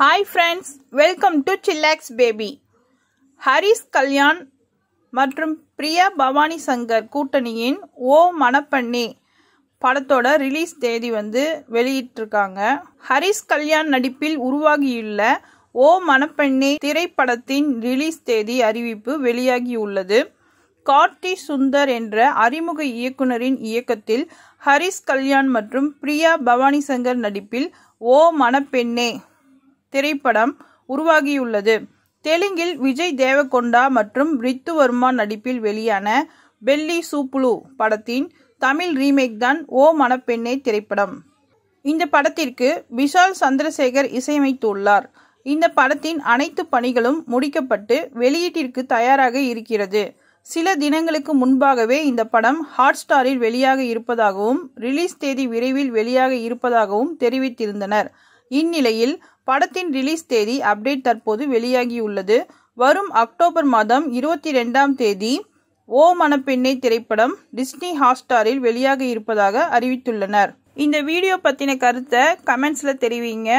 hi friends welcome to Chillax Baby Harish Kalyan மற்றும் பிரியா பவானி சங்கர் கூட்டணியின் ஓ மணப்பண்ணே படத்தோட ரிலீஸ் தேதி வந்து வெளியிட்டிருக்காங்க ஹரிஸ் கல்யாண் நடிப்பில் உருவாகியுள்ள ஓ மணப்பெண்ணே திரைப்படத்தின் ரிலீஸ் தேதி அறிவிப்பு வெளியாகியுள்ளது கார்த்தி சுந்தர் என்ற அறிமுக இயக்குனரின் இயக்கத்தில் ஹரிஸ் கல்யாண் மற்றும் பிரியா பவானி சங்கர் நடிப்பில் ஓ மணப்பெண்ணே திரைப்படம் உருவாகியுள்ளது தெலுங்கில் விஜய் தேவகொண்டா மற்றும் ரித்து வர்மா நடிப்பில் வெளியான பெல்லி சூப்புலு படத்தின் தமிழ் ரீமேக் தான் ஓ மணப்பெண்ணே திரைப்படம் இந்த படத்திற்கு விஷால் சந்திரசேகர் இசையமைத்துள்ளார் இந்த படத்தின் அனைத்து பணிகளும் முடிக்கப்பட்டு வெளியீட்டிற்கு தயாராக இருக்கிறது சில தினங்களுக்கு முன்பாகவே இந்த படம் ஹாட் ஸ்டாரில் வெளியாக இருப்பதாகவும் ரிலீஸ் தேதி விரைவில் வெளியாக இருப்பதாகவும் தெரிவித்திருந்தனர் இந்நிலையில் படத்தின் ரிலீஸ் தேதி அப்டேட் தற்போது வெளியாகியுள்ளது வரும் அக்டோபர் மாதம் இருபத்தி ரெண்டாம் தேதி ஓ மணப்பெண்ணை திரைப்படம் டிஸ்னி ஹாட்ஸ்டாரில் வெளியாக இருப்பதாக அறிவித்துள்ளனர் இந்த வீடியோ பற்றின கருத்தை கமெண்ட்ஸில் தெரிவிங்க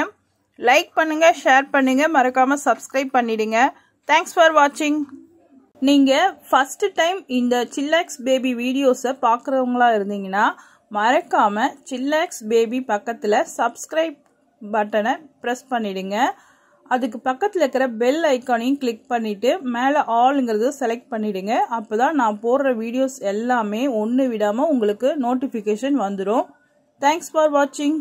லைக் பண்ணுங்கள் ஷேர் பண்ணுங்கள் மறக்காமல் சப்ஸ்கிரைப் பண்ணிடுங்க தேங்க்ஸ் ஃபார் வாட்சிங் நீங்கள் ஃபஸ்ட்டு டைம் இந்த சில்லாக்ஸ் பேபி வீடியோஸை பார்க்குறவங்களா இருந்தீங்கன்னா மறக்காமல் சில்லாக்ஸ் பேபி பக்கத்தில் சப்ஸ்கிரைப் பட்டனை ப்ரெஸ் பண்ணிவிடுங்க அதுக்கு பக்கத்தில் இருக்கிற பெல் ஐக்கானையும் கிளிக் பண்ணிவிட்டு மேலே ஆளுங்கிறது செலக்ட் பண்ணிவிடுங்க அப்போ தான் நான் போடுற வீடியோஸ் எல்லாமே ஒன்று விடாமல் உங்களுக்கு நோட்டிஃபிகேஷன் வந்துடும் தேங்க்ஸ் ஃபார் வாட்சிங்